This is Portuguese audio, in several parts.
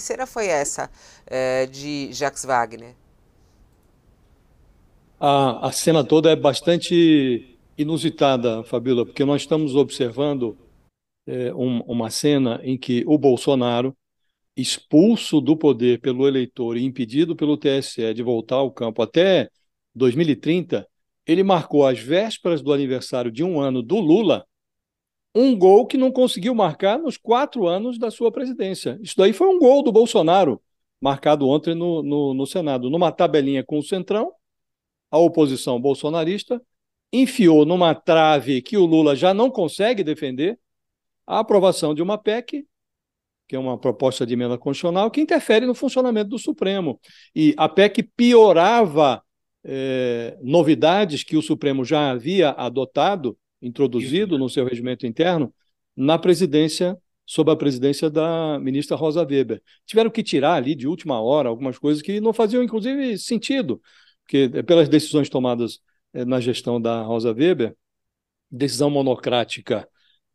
terceira foi essa eh, de Jacques Wagner? A, a, cena toda é bastante inusitada, Fabíola, porque nós estamos observando é, um, uma cena em que o Bolsonaro, expulso do poder pelo eleitor e impedido pelo TSE de voltar ao campo até 2030, ele marcou as vésperas do aniversário de um ano do Lula um gol que não conseguiu marcar nos quatro anos da sua presidência. Isso daí foi um gol do Bolsonaro, marcado ontem no, no, no Senado. Numa tabelinha com o Centrão, a oposição bolsonarista enfiou numa trave que o Lula já não consegue defender a aprovação de uma PEC, que é uma proposta de emenda constitucional, que interfere no funcionamento do Supremo. E a PEC piorava eh, novidades que o Supremo já havia adotado introduzido no seu regimento interno na presidência, sob a presidência da ministra Rosa Weber. Tiveram que tirar ali de última hora algumas coisas que não faziam, inclusive, sentido, porque eh, pelas decisões tomadas eh, na gestão da Rosa Weber, decisão monocrática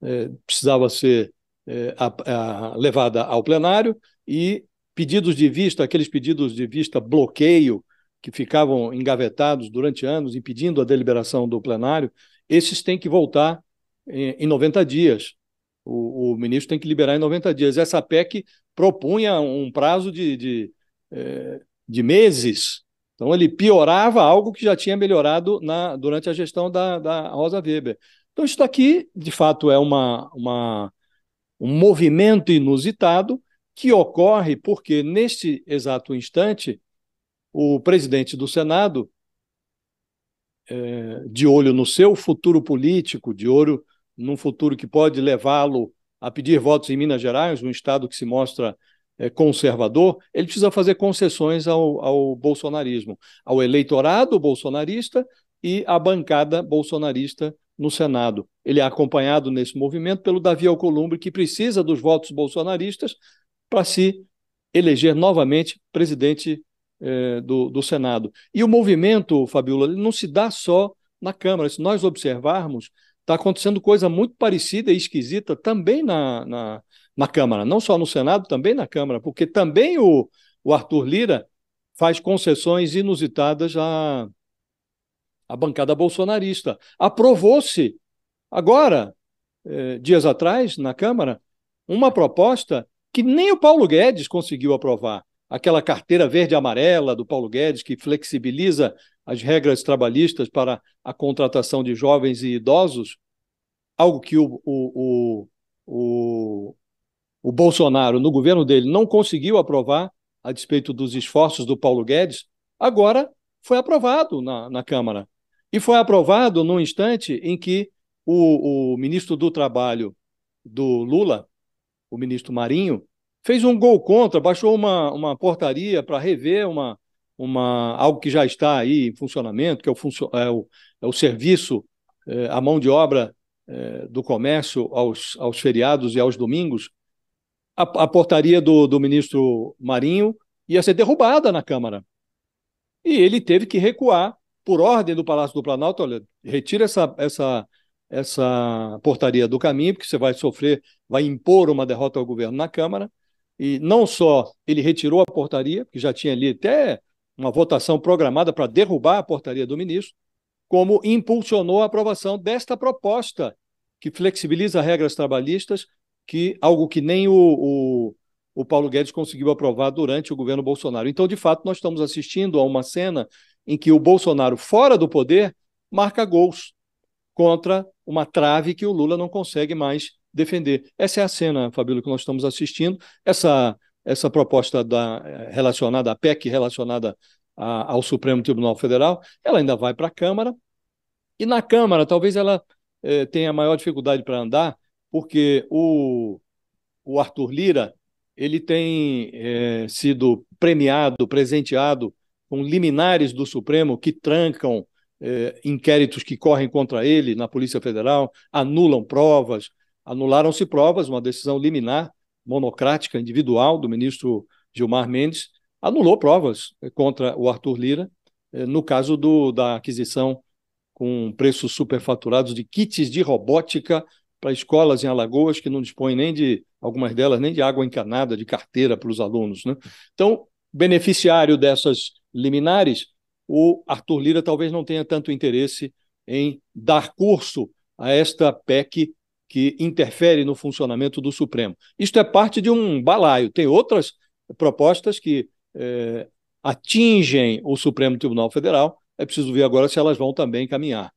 eh, precisava ser eh, a, a, levada ao plenário e pedidos de vista, aqueles pedidos de vista bloqueio que ficavam engavetados durante anos, impedindo a deliberação do plenário, esses têm que voltar em, em 90 dias. O, o, ministro tem que liberar em 90 dias. Essa PEC propunha um prazo de, de, é, de meses. Então, ele piorava algo que já tinha melhorado na, durante a gestão da, da Rosa Weber. Então, isso aqui, de fato, é uma, uma, um movimento inusitado que ocorre porque, neste exato instante, o presidente do Senado é, de olho no seu futuro político, de olho num futuro que pode levá-lo a pedir votos em Minas Gerais, um estado que se mostra é, conservador, ele precisa fazer concessões ao, ao bolsonarismo, ao eleitorado bolsonarista e à bancada bolsonarista no Senado. Ele é acompanhado nesse movimento pelo Davi Alcolumbre, que precisa dos votos bolsonaristas para se eleger novamente presidente eh, do, do Senado. E o movimento, Fabiola, ele não se dá só na Câmara. Se nós observarmos, está acontecendo coisa muito parecida e esquisita também na, na, na, Câmara, não só no Senado, também na Câmara, porque também o, o Arthur Lira faz concessões inusitadas à, à bancada bolsonarista. Aprovou-se agora, eh, dias atrás, na Câmara, uma proposta que nem o Paulo Guedes conseguiu aprovar aquela carteira verde e amarela do Paulo Guedes, que flexibiliza as regras trabalhistas para a contratação de jovens e idosos, algo que o, o, o, o, Bolsonaro, no governo dele, não conseguiu aprovar, a despeito dos esforços do Paulo Guedes, agora foi aprovado na, na Câmara. E foi aprovado num instante em que o, o ministro do Trabalho do Lula, o ministro Marinho, fez um gol contra, baixou uma, uma portaria para rever uma, uma, algo que já está aí em funcionamento, que é o, é o, é o serviço, é, a mão de obra é, do comércio aos, aos feriados e aos domingos. A, a portaria do, do ministro Marinho ia ser derrubada na Câmara. E ele teve que recuar por ordem do Palácio do Planalto, olha, retira essa, essa, essa portaria do caminho, porque você vai sofrer, vai impor uma derrota ao governo na Câmara e não só ele retirou a portaria, que já tinha ali até uma votação programada para derrubar a portaria do ministro, como impulsionou a aprovação desta proposta que flexibiliza regras trabalhistas, que algo que nem o, o, o Paulo Guedes conseguiu aprovar durante o governo Bolsonaro. Então, de fato, nós estamos assistindo a uma cena em que o Bolsonaro, fora do poder, marca gols contra uma trave que o Lula não consegue mais defender. Essa é a cena, Fabíola, que nós estamos assistindo. Essa, essa proposta da, relacionada à PEC, relacionada a, ao Supremo Tribunal Federal, ela ainda vai para a Câmara. E na Câmara, talvez ela eh, tenha maior dificuldade para andar, porque o, o Arthur Lira ele tem eh, sido premiado, presenteado com liminares do Supremo que trancam eh, inquéritos que correm contra ele na Polícia Federal, anulam provas, anularam-se provas, uma decisão liminar monocrática individual do ministro Gilmar Mendes anulou provas eh, contra o Arthur Lira eh, no caso do, da aquisição com preços superfaturados de kits de robótica para escolas em Alagoas que não dispõem nem de algumas delas nem de água encanada, de carteira para os alunos, né? Então, beneficiário dessas liminares, o Arthur Lira talvez não tenha tanto interesse em dar curso a esta PEC que interfere no funcionamento do Supremo. Isto é parte de um balaio. Tem outras propostas que eh, atingem o Supremo Tribunal Federal. É preciso ver agora se elas vão também caminhar.